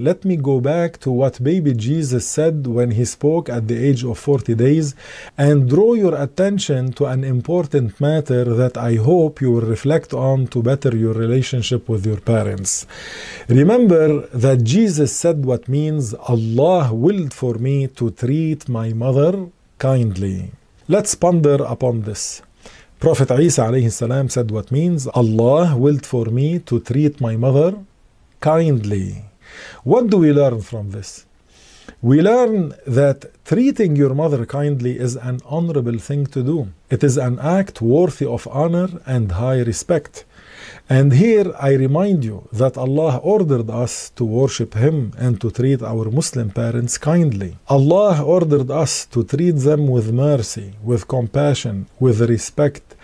Let me go back to what baby Jesus said when he spoke at the age of 40 days and draw your attention to an important matter that I hope you will reflect on to better your relationship with your parents. Remember that Jesus said what means Allah willed for me to treat my mother kindly. Let's ponder upon this. Prophet Isa alayhi said what means Allah willed for me to treat my mother kindly. What do we learn from this? We learn that treating your mother kindly is an honorable thing to do. It is an act worthy of honor and high respect. And here I remind you that Allah ordered us to worship Him and to treat our Muslim parents kindly. Allah ordered us to treat them with mercy, with compassion, with respect,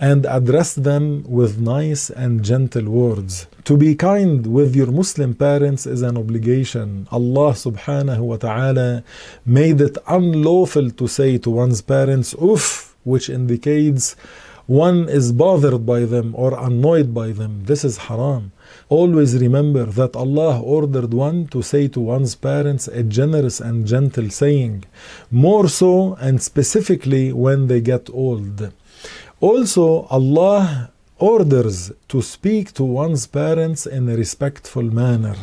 and address them with nice and gentle words. To be kind with your Muslim parents is an obligation. Allah subhanahu wa ta'ala made it unlawful to say to one's parents, oof, which indicates one is bothered by them or annoyed by them. This is haram. Always remember that Allah ordered one to say to one's parents a generous and gentle saying, more so and specifically when they get old. Also, Allah orders to speak to one's parents in a respectful manner,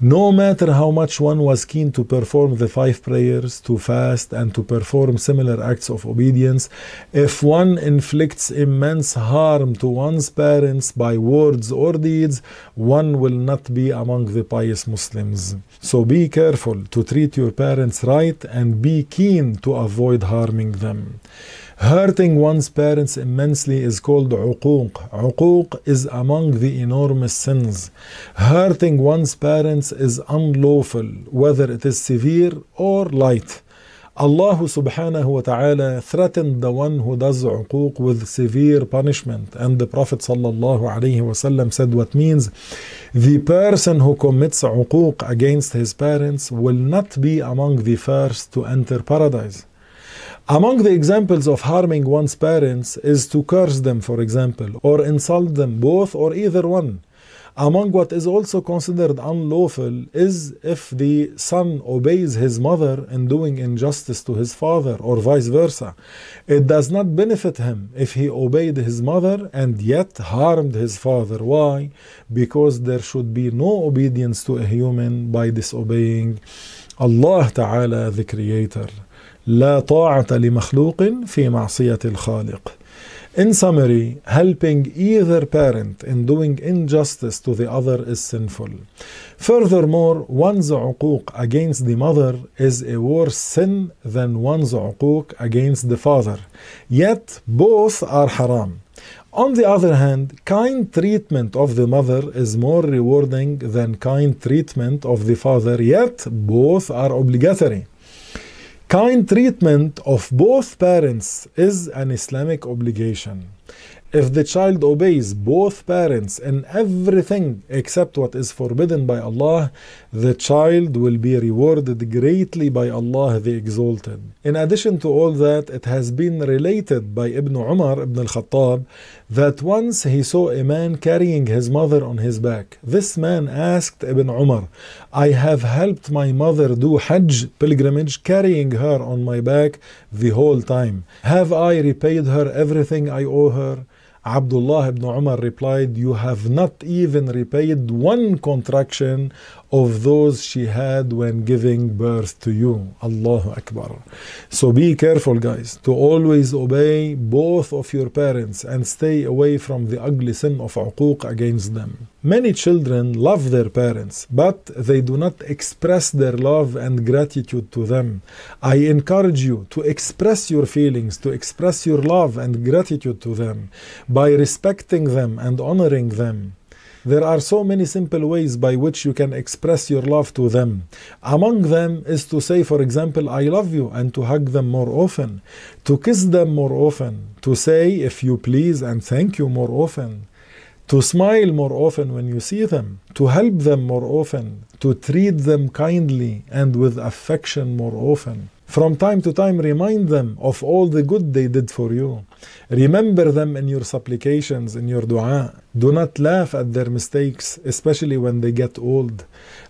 no matter how much one was keen to perform the five prayers, to fast, and to perform similar acts of obedience. If one inflicts immense harm to one's parents by words or deeds, one will not be among the pious Muslims. So be careful to treat your parents right and be keen to avoid harming them. Hurting one's parents immensely is called عقوق. عقوق is among the enormous sins. Hurting one's parents is unlawful, whether it is severe or light. Allah subhanahu wa ta'ala threatened the one who does uquq with severe punishment. And the Prophet sallallahu alayhi wasallam said what means the person who commits uquq against his parents will not be among the first to enter paradise. Among the examples of harming one's parents is to curse them, for example, or insult them, both or either one. Among what is also considered unlawful is if the son obeys his mother in doing injustice to his father, or vice versa. It does not benefit him if he obeyed his mother and yet harmed his father. Why? Because there should be no obedience to a human by disobeying Allah Ta'ala, the Creator. لا طاعة لمخلوق في معصية الخالق. In summary, helping either parent in doing injustice to the other is sinful. Furthermore, one's عقوق against the mother is a worse sin than one's عقوق against the father. Yet, both are haram. On the other hand, kind treatment of the mother is more rewarding than kind treatment of the father, yet both are obligatory. Kind treatment of both parents is an Islamic obligation. If the child obeys both parents in everything except what is forbidden by Allah, the child will be rewarded greatly by Allah the Exalted. In addition to all that, it has been related by Ibn Umar ibn al-Khattab that once he saw a man carrying his mother on his back. This man asked Ibn Umar, I have helped my mother do Hajj pilgrimage carrying her on my back the whole time. Have I repaid her everything I owe her? Abdullah ibn Umar replied, You have not even repaid one contraction of those she had when giving birth to you. Allahu Akbar. So be careful, guys, to always obey both of your parents and stay away from the ugly sin of uquq against them. Many children love their parents, but they do not express their love and gratitude to them. I encourage you to express your feelings, to express your love and gratitude to them by respecting them and honoring them. There are so many simple ways by which you can express your love to them. Among them is to say, for example, I love you, and to hug them more often, to kiss them more often, to say, if you please, and thank you more often, to smile more often when you see them, to help them more often, to treat them kindly and with affection more often. From time to time, remind them of all the good they did for you. Remember them in your supplications, in your dua. Do not laugh at their mistakes, especially when they get old.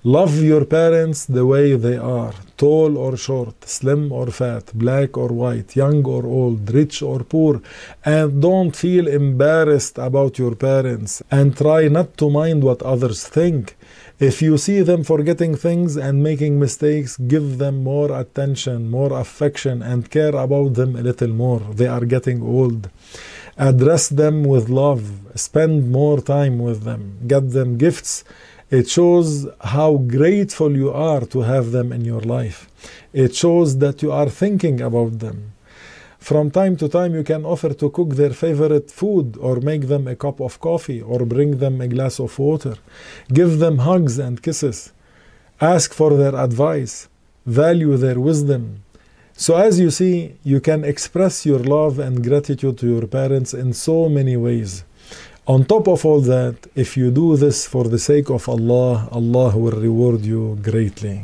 Love your parents the way they are tall or short, slim or fat, black or white, young or old, rich or poor. And don't feel embarrassed about your parents and try not to mind what others think. If you see them forgetting things and making mistakes, give them more attention, more affection, and care about them a little more. They are getting old. Address them with love. Spend more time with them. Get them gifts. It shows how grateful you are to have them in your life. It shows that you are thinking about them. From time to time, you can offer to cook their favorite food or make them a cup of coffee or bring them a glass of water. Give them hugs and kisses. Ask for their advice. Value their wisdom. So, as you see, you can express your love and gratitude to your parents in so many ways. On top of all that, if you do this for the sake of Allah, Allah will reward you greatly.